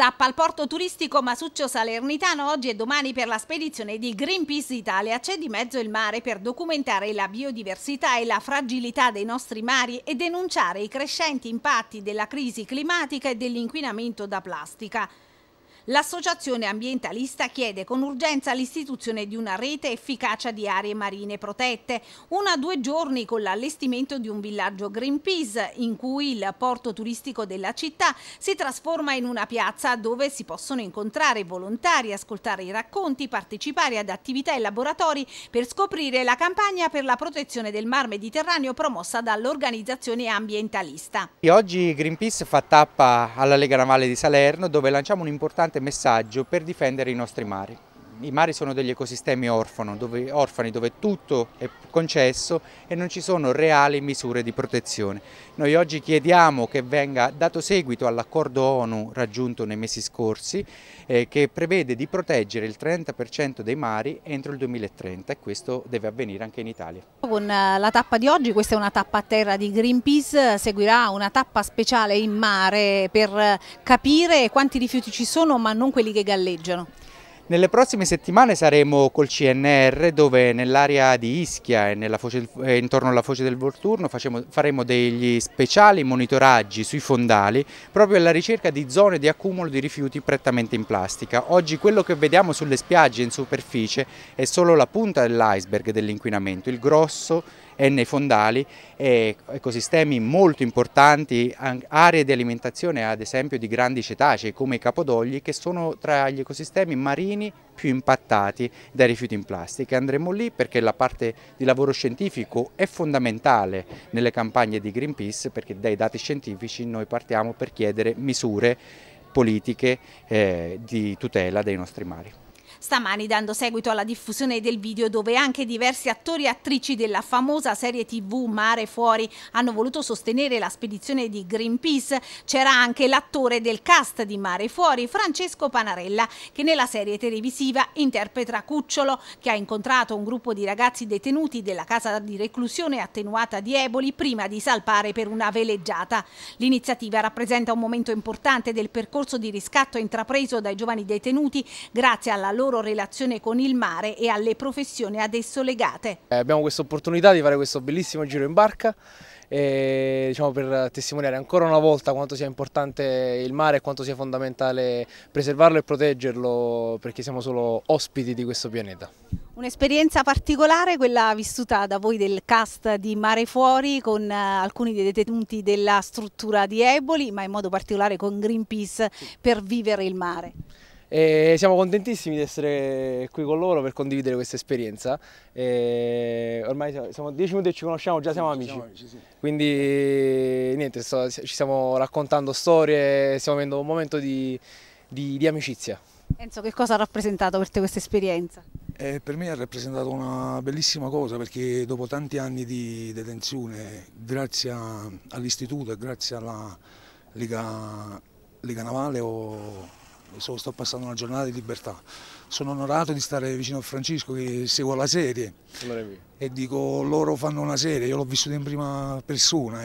Tappa al porto turistico Masuccio Salernitano oggi e domani per la spedizione di Greenpeace Italia c'è di mezzo il mare per documentare la biodiversità e la fragilità dei nostri mari e denunciare i crescenti impatti della crisi climatica e dell'inquinamento da plastica. L'associazione ambientalista chiede con urgenza l'istituzione di una rete efficace di aree marine protette, una due giorni con l'allestimento di un villaggio Greenpeace in cui il porto turistico della città si trasforma in una piazza dove si possono incontrare volontari, ascoltare i racconti, partecipare ad attività e laboratori per scoprire la campagna per la protezione del mar Mediterraneo promossa dall'organizzazione ambientalista. Oggi Greenpeace fa tappa alla Lega Navale di Salerno dove lanciamo un importante importante messaggio per difendere i nostri mari i mari sono degli ecosistemi orfano, dove, orfani dove tutto è concesso e non ci sono reali misure di protezione. Noi oggi chiediamo che venga dato seguito all'accordo ONU raggiunto nei mesi scorsi eh, che prevede di proteggere il 30% dei mari entro il 2030 e questo deve avvenire anche in Italia. Con eh, la tappa di oggi, questa è una tappa a terra di Greenpeace, seguirà una tappa speciale in mare per eh, capire quanti rifiuti ci sono ma non quelli che galleggiano. Nelle prossime settimane saremo col CNR dove nell'area di Ischia e, foce, e, eh, intorno alla foce del Volturno facemo, faremo degli speciali monitoraggi sui fondali proprio alla ricerca di zone di accumulo di rifiuti prettamente in plastica. Oggi quello che vediamo sulle spiagge in superficie è solo la punta dell'iceberg dell'inquinamento, il grosso e nei fondali e ecosistemi molto importanti, aree di alimentazione ad esempio di grandi cetacei come i capodogli che sono tra gli ecosistemi marini più impattati dai rifiuti in plastica. Andremo lì perché la parte di lavoro scientifico è fondamentale nelle campagne di Greenpeace perché dai dati scientifici noi partiamo per chiedere misure politiche eh, di tutela dei nostri mari. Stamani dando seguito alla diffusione del video dove anche diversi attori e attrici della famosa serie tv Mare Fuori hanno voluto sostenere la spedizione di Greenpeace, c'era anche l'attore del cast di Mare Fuori, Francesco Panarella, che nella serie televisiva interpreta Cucciolo, che ha incontrato un gruppo di ragazzi detenuti della casa di reclusione attenuata di Eboli prima di salpare per una veleggiata. L'iniziativa rappresenta un momento importante del percorso di riscatto intrapreso dai giovani detenuti grazie alla loro loro relazione con il mare e alle professioni ad esso legate. Eh, abbiamo questa opportunità di fare questo bellissimo giro in barca e, diciamo, per testimoniare ancora una volta quanto sia importante il mare e quanto sia fondamentale preservarlo e proteggerlo perché siamo solo ospiti di questo pianeta. Un'esperienza particolare quella vissuta da voi del cast di Mare Fuori con eh, alcuni dei detenuti della struttura di Eboli ma in modo particolare con Greenpeace per vivere il mare. E siamo contentissimi di essere qui con loro per condividere questa esperienza. E ormai siamo 10 minuti e ci conosciamo, già siamo amici. Quindi niente, sto, ci stiamo raccontando storie, stiamo avendo un momento di, di, di amicizia. Enzo, che cosa ha rappresentato per te questa esperienza? Eh, per me ha rappresentato una bellissima cosa perché dopo tanti anni di detenzione, grazie all'istituto e grazie alla Lega, Lega Navale ho so, sto passando una giornata di libertà. Sono onorato di stare vicino a Francesco che segue la serie e dico loro fanno una serie, io l'ho vissuta in prima persona.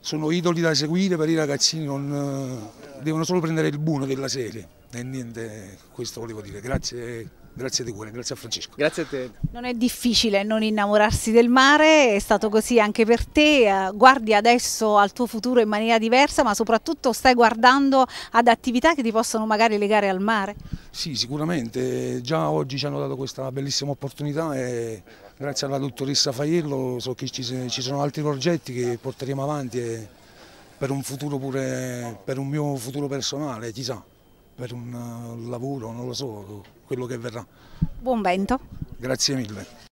sono idoli da seguire per i ragazzini, non, eh, devono solo prendere il buono della serie. E niente, questo volevo dire. Grazie. Grazie di cuore, grazie a Francesco. Grazie a te. Non è difficile non innamorarsi del mare, è stato così anche per te, eh, guardi adesso al tuo futuro in maniera diversa, ma soprattutto stai guardando ad attività che ti possono magari legare al mare? Sì, sicuramente, già oggi ci hanno dato questa bellissima opportunità e grazie alla dottoressa Faiello so che ci sono altri progetti che porteremo avanti per un futuro pure, per un mio futuro personale, chissà per un eh, lavoro, non lo so, quello che verrà. Buon vento. Grazie mille.